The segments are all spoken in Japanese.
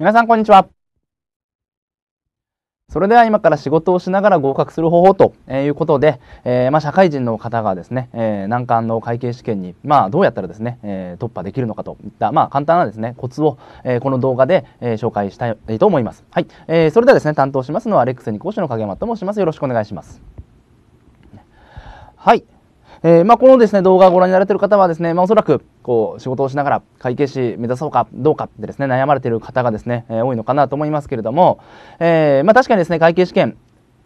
皆さんこんにちは。それでは今から仕事をしながら合格する方法ということで、えー、まあ社会人の方がですね、えー、難関の会計試験に、まあどうやったらですね、えー、突破できるのかといった、まあ簡単なですね、コツを、えー、この動画で、えー、紹介したいと思います。はい。えー、それではですね、担当しますのはレックスに講師の影山と申します。よろしくお願いします。はい。えー、まあ、このですね、動画をご覧になられてる方はですね、まあ、おそらく、こう、仕事をしながら会計士目指そうかどうかってですね、悩まれてる方がですね、えー、多いのかなと思いますけれども、えー、まあ、確かにですね、会計試験、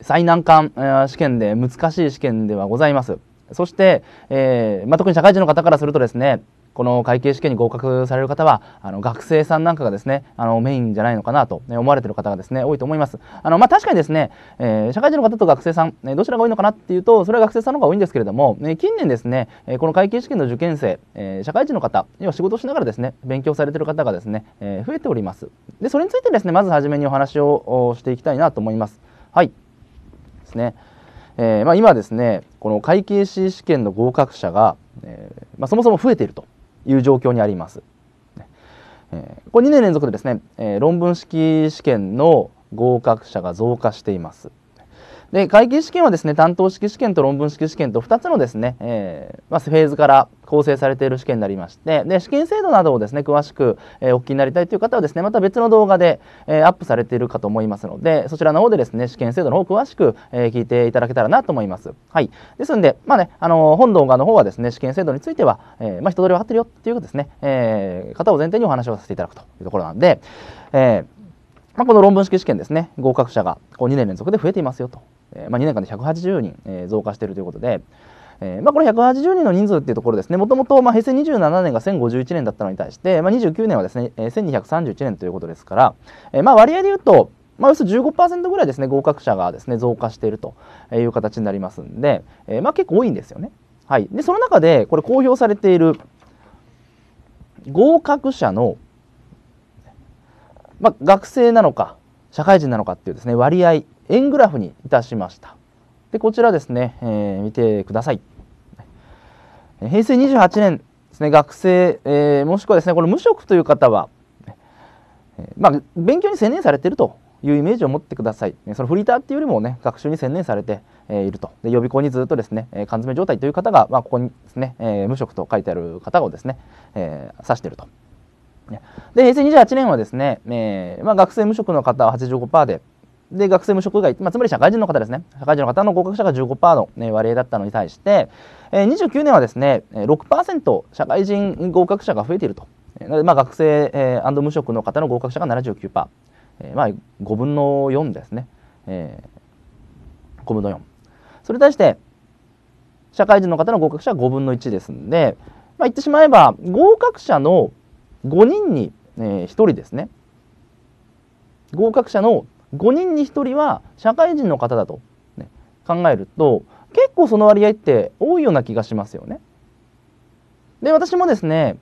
最難関、えー、試験で難しい試験ではございます。そして、えー、まあ、特に社会人の方からするとですね、この会計試験に合格される方はあの学生さんなんかがですねあのメインじゃないのかなと、ね、思われてる方がですね多いと思いますあの、まあ、確かにですね、えー、社会人の方と学生さん、ね、どちらが多いのかなっていうとそれは学生さんの方が多いんですけれども、ね、近年ですねこの会計試験の受験生、えー、社会人の方要は仕事をしながらですね勉強されてる方がですね、えー、増えておりますでそれについてですねまず初めにお話をしていきたいなと思いますはいですねえーまあ、今ですねこの会計士試験の合格者が、えーまあ、そもそも増えているという状況にあります。えこれ2年連続でですね、え論文式試験の合格者が増加しています。で会計試験はですね担当式試験と論文式試験と2つのですね、えー、まあ、フェーズから構成されている試験になりましてで試験制度などをですね詳しく、えー、お聞きになりたいという方はですねまた別の動画で、えー、アップされているかと思いますのでそちらの方でですね試験制度の方詳しく、え聞いていただけたらなと思います。はい、ですので、まあねあの本動画の方はですね試験制度については、えまあ、人通り分かってるよっていうですね、え方を前提にお話をさせていただくというところなので、えまあ、この論文式試験ですね合格者がこう2年連続で増えていますよとえまあ、2年間で180人、え増加しているということで、えー、まあ、これ180人の人数っていうところですねもともと平成27年が1051年だったのに対して、まあ、29年はですね、えー、1231年ということですから、えー、まあ、割合で言うとまあ、およそ15%ぐらいですね合格者がですね増加しているという形になりますんで、えー、まあ、結構多いんですよね。はい、でその中でこれ公表されている合格者の、まあ、学生なのか社会人なのかっていうですね割合円グラフにいたしました。でこちらですね、えー、見てください。平成28年ですね学生、えー、もしくはですねこの無職という方は、えまあ、勉強に専念されているというイメージを持ってください。そのフリーターっていうよりもね学習に専念されてえいるとで予備校にずっとですねえ缶詰状態という方が、まあ、ここにですね、えー、無職と書いてある方をですね、えー、指していると。で平成28年はですね、えーまあ、学生無職の方は85%でで、学生無職外、まあ、つまり社会人の方ですね。社会人の方の合格者が15%の、ね、割合だったのに対して、え29年はですね、6%社会人合格者が増えていると。なので、まあ、学生、え無職の方の合格者が79%。ー、まあ、5分の4ですね。え5分の4。それに対して、社会人の方の合格者は5分の1ですんで、まあ、言ってしまえば、合格者の5人に、え1人ですね。合格者の5人に1人は社会人の方だと、ね、考えると結構その割合って多いような気がしますよね。で私もですね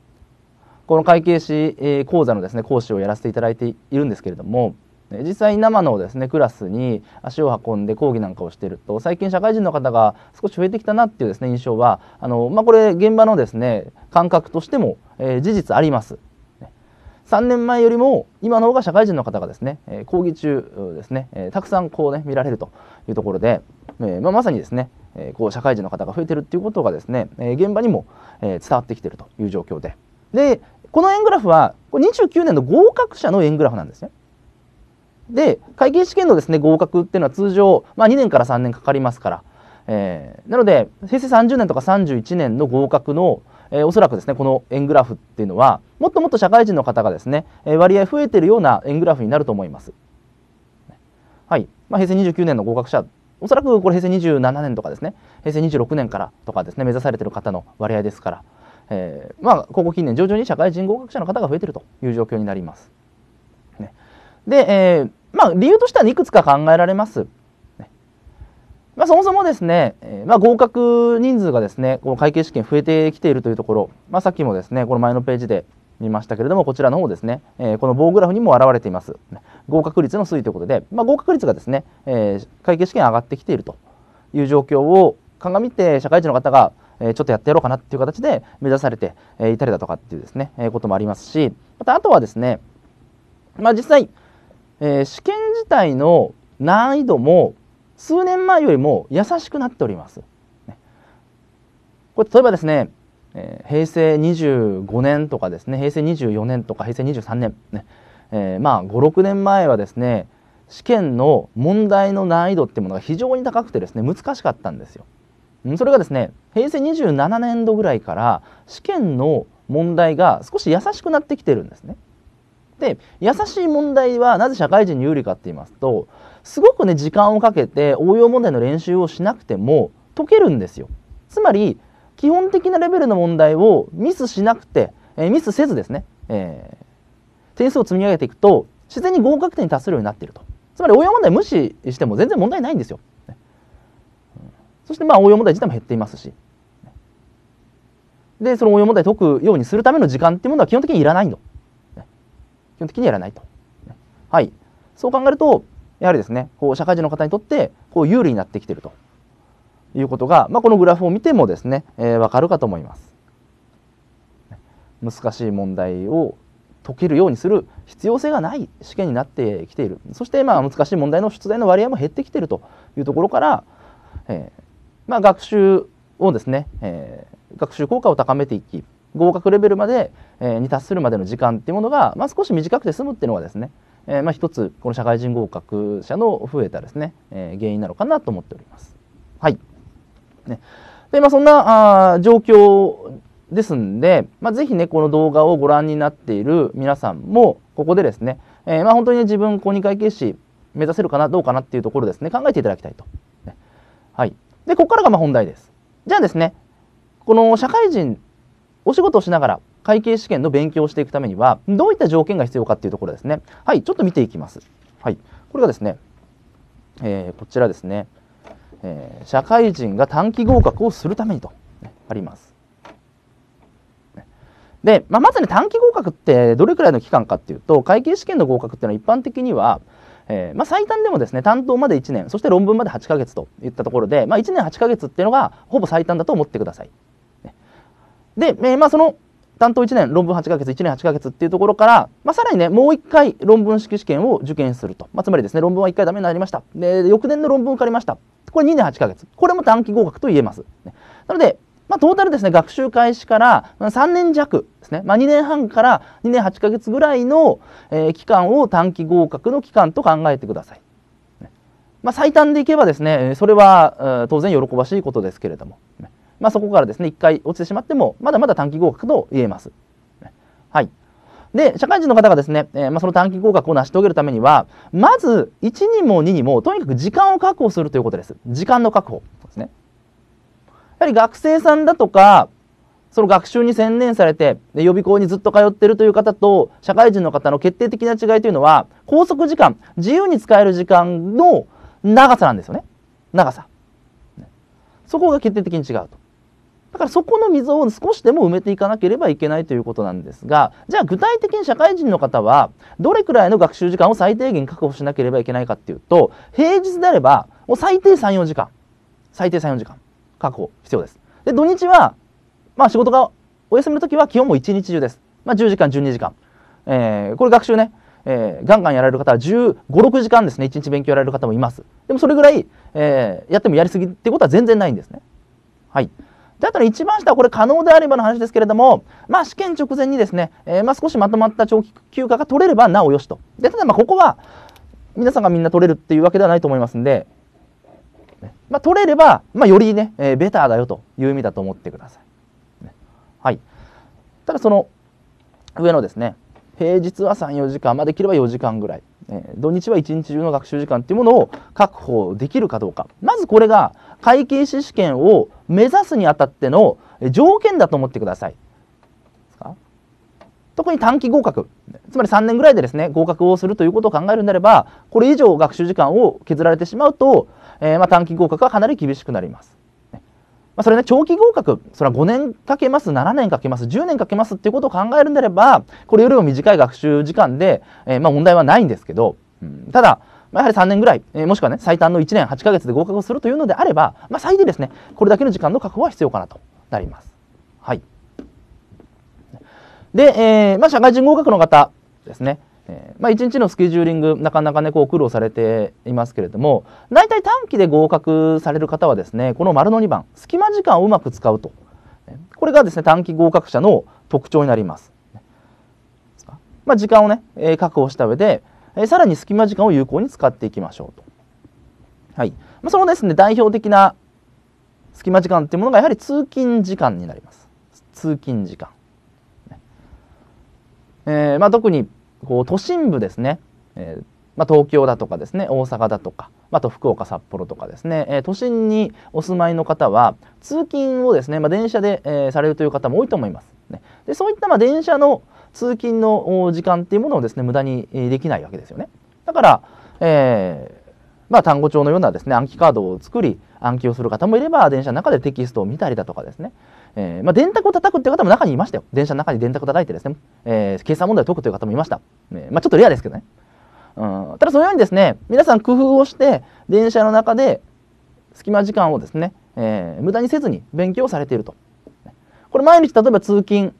この会計士講座のですね講師をやらせていただいているんですけれども実際生のですねクラスに足を運んで講義なんかをしていると最近社会人の方が少し増えてきたなっていうですね印象はあの、まあ、これ現場のですね感覚としても、えー、事実あります。3年前よりも今の方が社会人の方がですね、え講義中ですね、えたくさんこうね見られるというところで、えまあ、まさにですね、えこう社会人の方が増えてるっていうことがですね、え現場にも、え伝わってきてるという状況ででこの円グラフはこれ29年の合格者の円グラフなんですね。で会計試験のですね合格っていうのは通常、まあ、2年から3年かかりますから、えー、なので平成30年とか31年の合格のえー、おそらくですね、この円グラフっていうのは、もっともっと社会人の方がですね、え割合増えてるような円グラフになると思います。はい。まあ、平成29年の合格者、おそらくこれ平成27年とかですね、平成26年からとかですね、目指されてる方の割合ですから、えー、まあ、ここ近年徐々に社会人合格者の方が増えてるという状況になります。ね、で、えー、まあ、理由としてはいくつか考えられます。まあ、そもそもですね、えー、まあ、合格人数がですね、この会計試験増えてきているというところ、まあ、さっきもですね、この前のページで見ましたけれども、こちらの方ですね、えー、この棒グラフにも表れています。合格率の推移ということで、まあ、合格率がですね、えー、会計試験上がってきているという状況を鑑みて、社会人の方が、えちょっとやってやろうかなっていう形で目指されて、えいたりだとかっていうですね、えこともありますし、またあとはですね、まあ、実際、え試験自体の難易度も数年前よりも優しくなっております。これ例えばですね、えー、平成25年とかですね平成24年とか平成23年ね、えー、まあ56年前はですね試験の問題の難易度っていうものが非常に高くてですね難しかったんですよ。それがですね平成27年度ぐらいから試験の問題が少し優しくなってきてるんですね。で優しい問題はなぜ社会人に有利かって言いますとすごくね時間をかけて応用問題の練習をしなくても解けるんですよつまり基本的なレベルの問題をミスしなくて、えー、ミスせずですね、えー、点数を積み上げていくと自然に合格点に達するようになっているとつまり応用問題無視しても全然問題ないんですよ、そしてまあ応用問題自体も減っていますしでその応用問題解くようにするための時間っていうものは基本的にいらないの、基本的にいらないと、はいそう考えるとやはりですねこう社会人の方にとってこう有利になってきているということが、まあ、このグラフを見てもですね、えー、分かるかと思います。難しい問題を解けるようにする必要性がない試験になってきているそしてまあ難しい問題の出題の割合も減ってきているというところから、えーまあ、学習をですね、えー、学習効果を高めていき合格レベルまで、えー、に達するまでの時間っていうものが、まあ、少し短くて済むっていうのがですねえー、まあ、一つこの社会人合格者の増えたですね、えー、原因なのかなと思っております。はい。ね、で、まあ、そんなあ状況ですんで、まあ、ぜひね、この動画をご覧になっている皆さんも、ここでですね、えー、まあ、本当に、ね、自分公認会計士目指せるかな、どうかなっていうところですね、考えていただきたいと。ね、はい。で、ここからがま本題です。じゃあですね、この社会人、お仕事をしながら、会計試験の勉強をしていくためにはどういった条件が必要かっていうところですねはいちょっと見ていきますはいこれがですね、えー、こちらですね、えー、社会人が短期合格をするためにと、ね、ありますで、まあ、まずね短期合格ってどれくらいの期間かっていうと会計試験の合格っていうのは一般的にはえー、まあ、最短でもですね担当まで1年そして論文まで8ヶ月といったところで、まあ、1年8ヶ月っていうのがほぼ最短だと思ってください。で、えー、まあ、その担当1年、論文8ヶ月、1年8ヶ月っていうところから、まあ、さらにね、もう1回論文式試験を受験すると。まあ、つまりですね、論文は1回ダメになりました。で、翌年の論文受かりました。これ2年8ヶ月。これも短期合格と言えます。ね、なので、まあ、トータルですね、学習開始から3年弱ですね、まあ、2年半から2年8ヶ月ぐらいの、えー、期間を短期合格の期間と考えてください。まあ、最短でいけばですね、それは当然喜ばしいことですけれども。まあ、そこからですね、1回落ちてしまっても、まだまだ短期合格と言えます。はい。で、社会人の方がですね、えー、まあ、その短期合格を成し遂げるためには、まず1にも2にも、とにかく時間を確保するということです。時間の確保ですね。やはり学生さんだとか、その学習に専念されて、で予備校にずっと通ってるという方と、社会人の方の決定的な違いというのは、拘束時間、自由に使える時間の長さなんですよね。長さ。そこが決定的に違うと。だからそこの溝を少しでも埋めていかなければいけないということなんですがじゃあ具体的に社会人の方はどれくらいの学習時間を最低限確保しなければいけないかっていうと平日であればもう最低34時間最低34時間確保必要です。で土日は、まあ、仕事がお休みの時は基本も一日中です。まあ、10時間12時間、えー、これ学習ねえー、ガンガンやられる方は15、6時間ですね、1日勉強やられる方もいます。でもそれぐらい、えー、やってもやりすぎってことは全然ないんですね。はい。だったら一番下はこれ可能であればの話ですけれども、まあ試験直前にですね、えー、まあ少しまとまった長期休暇が取れればなおよしと。で、ただまあここは皆さんがみんな取れるっていうわけではないと思いますんで、まあ、取れれば、まあ、よりね、えー、ベターだよという意味だと思ってください。はい。ただその上のですね、平日は3、4時間、まあ、できれば4時間ぐらい、えー、土日は1日中の学習時間というものを確保できるかどうか、まずこれが会計士試験を目指すにあたっての条件だと思ってください。特に短期合格つまり3年ぐらいでですね合格をするということを考えるんであればこれ以上学習時間を削られてしまうと、えー、まあ短期合格はかなり厳しくなります。まあ、それね長期合格それは5年かけます7年かけます10年かけますっていうことを考えるんであればこれよりも短い学習時間で、えー、まあ問題はないんですけど、うん、ただまあ、やはり3年ぐらい、えー、もしくはね、最短の1年8ヶ月で合格するというのであれば、まあ、最低ですね、これだけの時間の確保は必要かなとなります。はい。で、えー、まあ、社会人合格の方ですね、えー、まあ、1日のスケジューリング、なかなかね、こう苦労されていますけれども、大体短期で合格される方はですね、この丸の2番、隙間時間をうまく使うと。これがですね、短期合格者の特徴になります。まあ、時間をね、えー、確保した上で、えさらに隙間時間を有効に使っていきましょうと。はいまあ、そのですね代表的な隙間時間っていうものがやはり通勤時間になります。通勤時間。えー、まあ、特にこう都心部ですね、えー、まあ、東京だとかですね大阪だとか、まあと福岡札幌とかですね、えー、都心にお住まいの方は通勤をですね、まあ、電車で、えされるという方も多いと思います。ね、でそういったまあ電車の通勤の時間っていうものをですね無駄にできないわけですよね。だから、えー、まあ、単語帳のようなですね暗記カードを作り暗記をする方もいれば電車の中でテキストを見たりだとかですね、えー、まあ、電卓を叩くっていう方も中にいましたよ電車の中に電卓を叩いてですね、えー、計算問題を解くという方もいました、えまあ、ちょっとレアですけどね、うん、ただそのようにですね皆さん工夫をして電車の中で隙間時間をですね、え無駄にせずに勉強されているとこれ毎日例えば通勤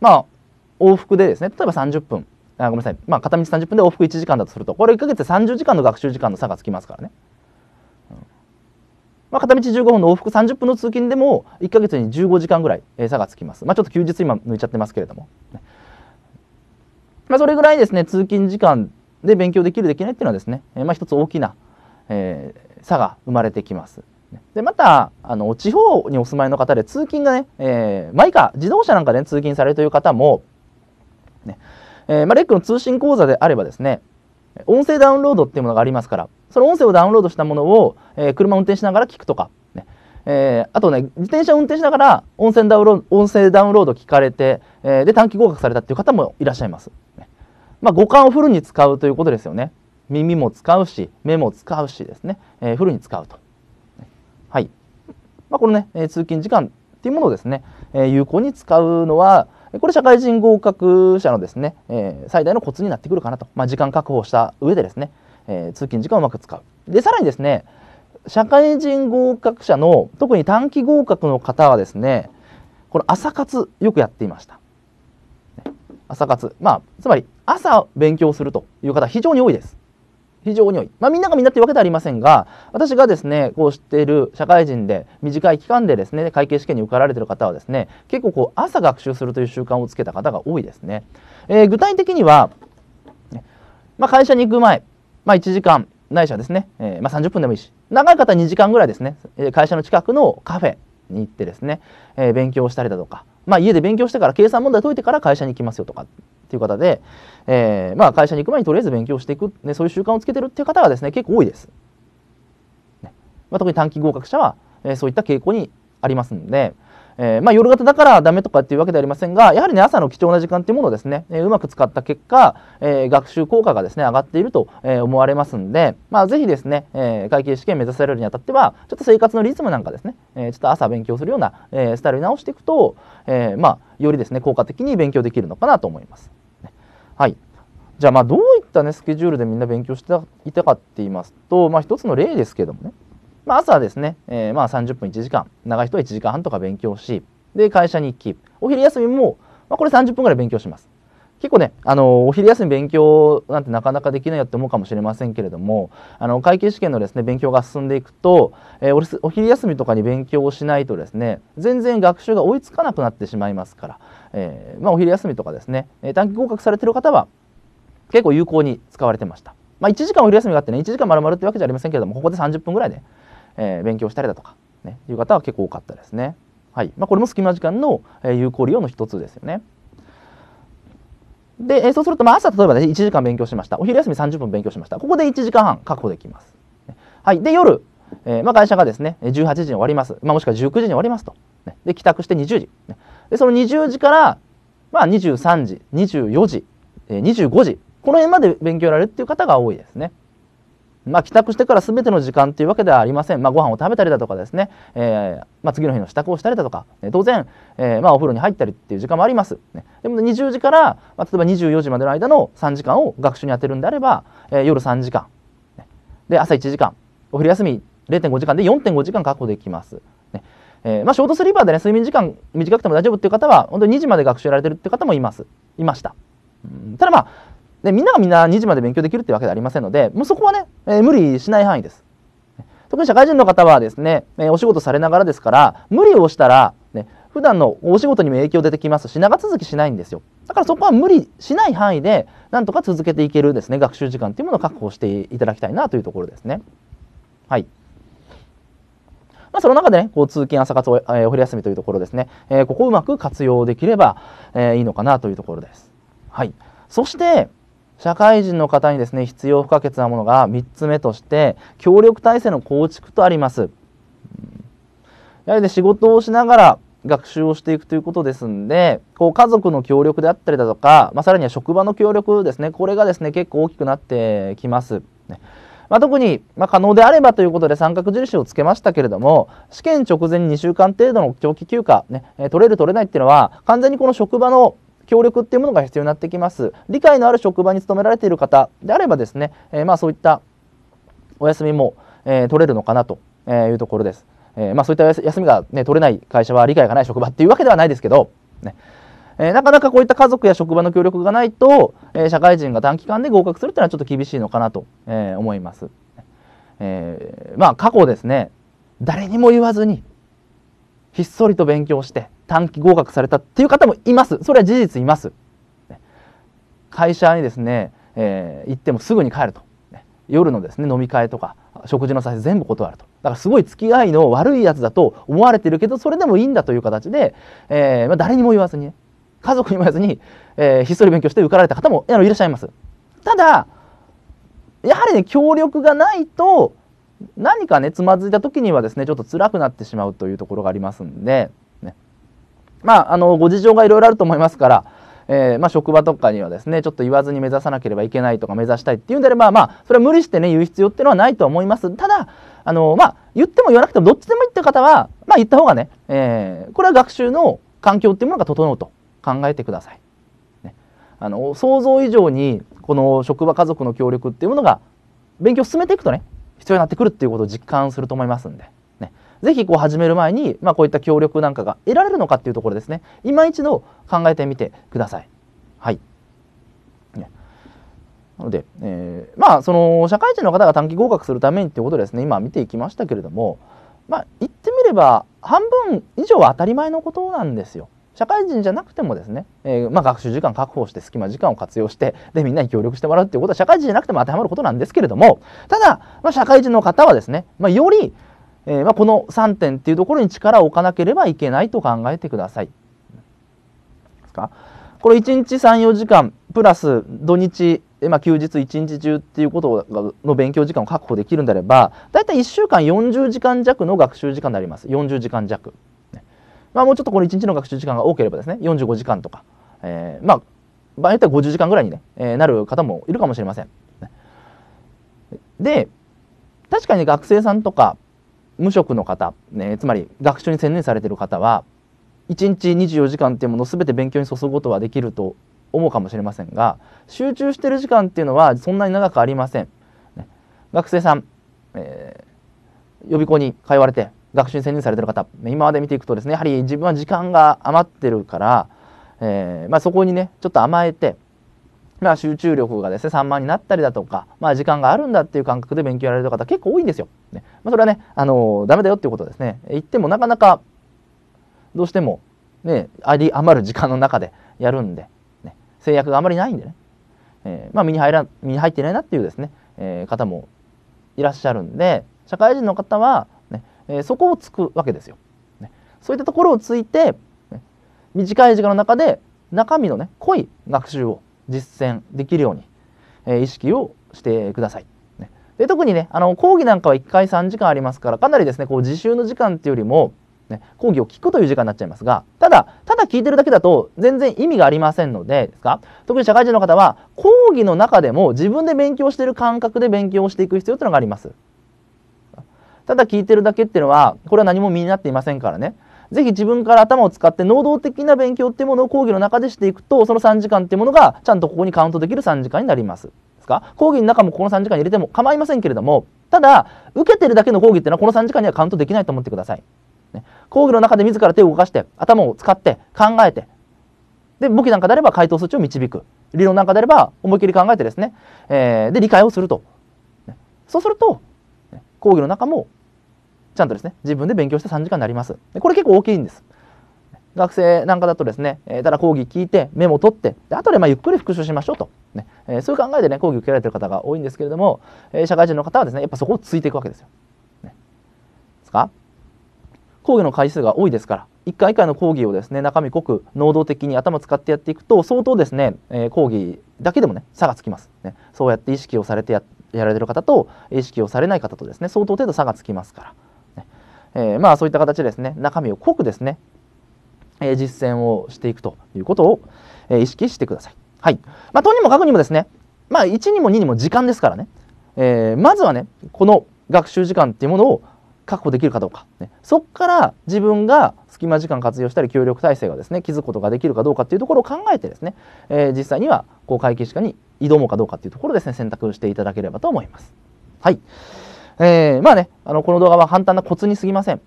まあ往復でですね例えば30分あごめんなさい、まあ、片道30分で往復1時間だとするとこれ1か月で30時間の学習時間の差がつきますからね。まあ、片道15分の往復30分の通勤でも1か月に15時間ぐらい差がつきます。まあ、ちょっと休日今抜いちゃってますけれども。まあ、それぐらいですね通勤時間で勉強できるできないっていうのはですね、まあ、一つ大きな、えー、差が生まれてきます。でまたあの地方にお住まいの方で通勤がね、えー、マイカ自動車なんかで、ね、通勤されるという方もねえー、まあ、レックの通信講座であればですね音声ダウンロードっていうものがありますからその音声をダウンロードしたものを、えー、車を運転しながら聞くとか、ねえー、あとね自転車を運転しながら音声ダウンロード音声ダウンロード聞かれて、えで短期合格されたっていう方もいらっしゃいます。ね、まあ、五感をフルに使うということですよね。耳も使うし目も使うしですね、えフルに使うと。はいまあ、このね、え通勤時間っていうものをですね、え有効に使うのは、これ社会人合格者のですね、えー、最大のコツになってくるかなと、まあ、時間確保した上でですね、えー、通勤時間をうまく使うでさらにですね社会人合格者の特に短期合格の方はですねこの朝活よくやっていました朝活まあつまり朝勉強するという方非常に多いです非常に多い。まあ、みんながみんなというわけではありませんが、私がですね、こう知っている社会人で、短い期間でですね、会計試験に受かられている方はですね、結構こう、朝学習するという習慣をつけた方が多いですね。えー、具体的には、まあ、会社に行く前、まあ、1時間、ないしはですね、えー、まあ、30分でもいいし、長い方は2時間ぐらいですね、会社の近くのカフェに行ってですね、えー、勉強したりだとか、まあ、家で勉強してから計算問題解いてから会社に行きますよとかっていう方で、えー、まあ、会社に行く前にとりあえず勉強していく、ね、そういう習慣をつけてるっていう方がですね、結構多いです。ねまあ、特に短期合格者は、えー、そういった傾向にありますんで、えー、まあ、夜型だからダメとかっていうわけではありませんがやはりね朝の貴重な時間っていうものをですね、えー、うまく使った結果、えー、学習効果がですね上がっていると、え思われますんで、まあ、ぜひですね、え会計試験目指されるにあたってはちょっと生活のリズムなんかですね、えちょっと朝勉強するような、えスタイルに直していくと、えまあ、よりですね効果的に勉強できるのかなと思います。はいじゃあまあどういった、ね、スケジュールでみんな勉強していたかって言いますと、まあ、一つの例ですけどもねまあ、朝はですね、えー、まあ30分1時間長い人は1時間半とか勉強しで会社に行きお昼休みも、まあ、これ30分ぐらい勉強します結構ねあのお昼休み勉強なんてなかなかできないよって思うかもしれませんけれどもあの会計試験のですね勉強が進んでいくと、えー、お昼休みとかに勉強をしないとですね全然学習が追いつかなくなってしまいますから、えー、まあ、お昼休みとかですね短期合格されてる方は結構有効に使われてました。まあ、1時間お昼休みがあってね1時間丸々ってわけじゃありませんけれどもここで30分ぐらいで、ね、えー、勉強したりだとか、ね、いう方は結構多かったですね。はいまあ、これも隙間時間の、え有効利用の一つですよね。で、えそうすると、まあ、朝例えば、ね、1時間勉強しました。お昼休み30分勉強しました。ここで1時間半確保できます。はい、で夜、えー、まあ、会社がですね18時に終わります、まあ、もしくは19時に終わりますと、ね、で帰宅して20時、でその20時から、まあ、23時24時、えー、25時この辺まで勉強やられるっていう方が多いですね。まあ、帰宅してから全ての時間というわけではありません、まあ、ご飯を食べたりだとかですね、えー、まあ、次の日の支度をしたりだとか、ね、当然、えー、まお風呂に入ったりっていう時間もあります、ね、でも20時から、ま例えば24時までの間の3時間を学習に充てるんであれば、え夜3時間、ね、で朝1時間お昼休み0.5時間で4.5時間確保できます。ねえー、まあ、ショートスリーパーでね睡眠時間短くても大丈夫っていう方は本当に2時まで学習やられてるっていう方もいますいました、うん、ただまあでみんながみんな2時まで勉強できるってわけではありませんのでもうそこはね、えー、無理しない範囲です特に社会人の方はですね、えー、お仕事されながらですから無理をしたら、ね、普段のお仕事にも影響出てきますし長続きしないんですよだからそこは無理しない範囲でなんとか続けていけるですね学習時間というものを確保していただきたいなというところですねはいまあ、その中で、ね、こう通勤朝活お,、えー、お昼休みというところですね、えー、ここをうまく活用できれば、えー、いいのかなというところです。はい、そして、社会人の方にですね必要不可欠なものが3つ目として協力体制の構築とあります。やはり、ね、仕事をしながら学習をしていくということですんでこう家族の協力であったりだとか、まあ、さらには職場の協力ですねこれがですね結構大きくなってきます。ねまあ、特に、まあ、可能であればということで三角印をつけましたけれども試験直前に2週間程度の長期休暇、ね、取れる取れないっていうのは完全にこの職場の協力っていうものが必要になってきます。理解のある職場に勤められている方であればですね、えー、まあそういったお休みも、えー、取れるのかなというところです。えー、まあそういった休みが、ね、取れない会社は理解がない職場っていうわけではないですけど、ねえー、なかなかこういった家族や職場の協力がないと、えー、社会人が短期間で合格するっていうのはちょっと厳しいのかなと、えー、思います。えー、まあ過去ですね誰にも言わずにひっそりと勉強して短期合格されたっていう方もいます。それは事実います。会社にですね、えー、行ってもすぐに帰ると。夜のですね、飲み会とか、食事の再生全部断ると。だからすごい付き合いの悪いやつだと思われてるけど、それでもいいんだという形で、えー、まあ、誰にも言わずに、家族にも言わずに、えー、ひっそり勉強して受かられた方もいらっしゃいます。ただ、やはりね、協力がないと、何かね、つまずいた時にはですね、ちょっと辛くなってしまうというところがありますんで、まあ、あのご事情がいろいろあると思いますから、えー、まあ、職場とかにはですねちょっと言わずに目指さなければいけないとか目指したいっていうんであれば、まあ、それは無理してね言う必要っていうのはないとは思いますただあの、まあ、言っても言わなくてもどっちでもいいって方は、まあ、言った方がね、えー、これは学習の環境っていうものが整うと考えてください。ね、あの想像以上にこの職場家族の協力っていうものが勉強を進めていくとね必要になってくるっていうことを実感すると思いますんで。ぜひこう始める前に、まあ、こういった協力なんかが得られるのかっていうところですね今一度考えてみてください。はい、なので、えー、まあその社会人の方が短期合格するためにっていうことですね今見ていきましたけれども、まあ、言ってみれば半分以上は当たり前のことなんですよ。社会人じゃなくてもですね、えー、まあ、学習時間確保して隙間時間を活用してでみんなに協力してもらうっていうことは社会人じゃなくても当てはまることなんですけれどもただ、まあ、社会人の方はですね、まあ、よりえー、まあ、この3点っていうところに力を置かなければいけないと考えてください。これ1日3、4時間プラス土日、まあ、休日1日中っていうことの勉強時間を確保できるんであれば大体1週間40時間弱の学習時間になります40時間弱、まあ、もうちょっとこの1日の学習時間が多ければですね45時間とか、えー、まあ場合によっては50時間ぐらいにね、ねえー、なる方もいるかもしれません。で確かに学生さんとか無職の方、ね、つまり学習に専念されている方は1日24時間っていうものを全て勉強に注ぐことはできると思うかもしれませんが集中してる時間っていうのはそんなに長くありません。ね、学生さん、えー、予備校に通われて学習に専念されてる方今まで見ていくとですねやはり自分は時間が余ってるから、えーまあ、そこにねちょっと甘えてまあ、集中力がですね、散漫になったりだとか、まあ、時間があるんだっていう感覚で勉強やられる方結構多いんですよ。ねまあ、それはね、あのー、ダメだよっていうことですね。言ってもなかなか、どうしても、ね、あり余る時間の中でやるんで、ね、制約があまりないんでね、えー、まあ、身に入ら身に入っていないなっていうですね、えー、方もいらっしゃるんで、社会人の方はね、えそこをつくわけですよ。ね、そういったところをついて、ね、短い時間の中で中身のね、濃い学習を実践できるように、え意識をしてください。ね、で特にねあの講義なんかは1回3時間ありますからかなりですねこう自習の時間っていうよりも、ね、講義を聞くという時間になっちゃいますがただただ聞いてるだけだと全然意味がありませんのでですか特に社会人の方は講義の中でも自分で勉強してる感覚で勉強をしていく必要というのがあります。ただ聞いてるだけっていうのはこれは何も身になっていませんからねぜひ自分から頭を使って能動的な勉強っていうものを講義の中でしていくとその3時間っていうものがちゃんとここにカウントできる3時間になります。ですか講義の中もこの3時間入れても構いませんけれどもただ受けてるだけの講義っていうのはこの3時間にはカウントできないと思ってください。ね、講義の中で自ら手を動かして頭を使って考えてで簿記なんかであれば回答措置を導く理論なんかであれば思い切り考えてですね、えー、で理解をすると。そうすると講義の中もちゃんとですね、自分で勉強して3時間になります。でこれ結構大きいんです。学生なんかだとですね、えー、ただ講義聞いて、メモ取って、で後でまあゆっくり復習しましょうと。ねえー、そういう考えでね、講義受けられてる方が多いんですけれども、えー、社会人の方はですね、やっぱそこをついていくわけですよ。ね、ですか講義の回数が多いですから、1回1回の講義をですね、中身濃く、能動的に頭使ってやっていくと、相当ですね、え講義だけでもね、差がつきます。ね、そうやって意識をされてややられてる方と、意識をされない方とですね、相当程度差がつきますから。えー、まあそういった形ですね中身を濃くですね、えー、実践をしていくということを、えー、意識してください。はいまあ、とにもかくにもですね、まあ、1にも2にも時間ですからね、えまずはねこの学習時間っていうものを確保できるかどうか、ね、そこから自分が隙間時間活用したり協力体制がですね築くことができるかどうかっていうところを考えてですね、え実際にはこう会計士課に挑もうかどうかっていうところですね選択していただければと思います。はいえー、まあね、あの、この動画は簡単なコツにすぎません。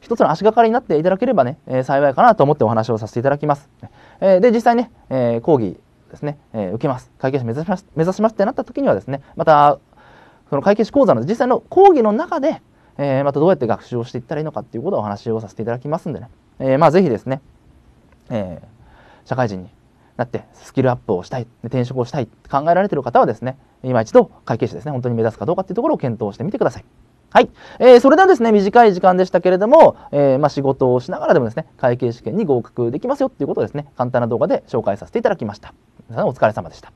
一つの足がかりになっていただければね、えー、幸いかなと思ってお話をさせていただきます。えー、で、実際ね、えー、講義ですね、え受けます。会計士目指します目指しますってなった時にはですね、また、その会計士講座の実際の講義の中で、えまたどうやって学習をしていったらいいのかっていうことをお話をさせていただきますんでね、えまあぜひですね、え社会人になってスキルアップをしたい転職をしたい考えられてる方はですね今一度会計士ですね本当に目指すかどうかっていうところを検討してみてください。はい。えー、それではですね、短い時間でしたけれども、えー、まあ、仕事をしながらでもですね、会計試験に合格できますよっていうことをですね、簡単な動画で紹介させていただきました。皆さんお疲れ様でした。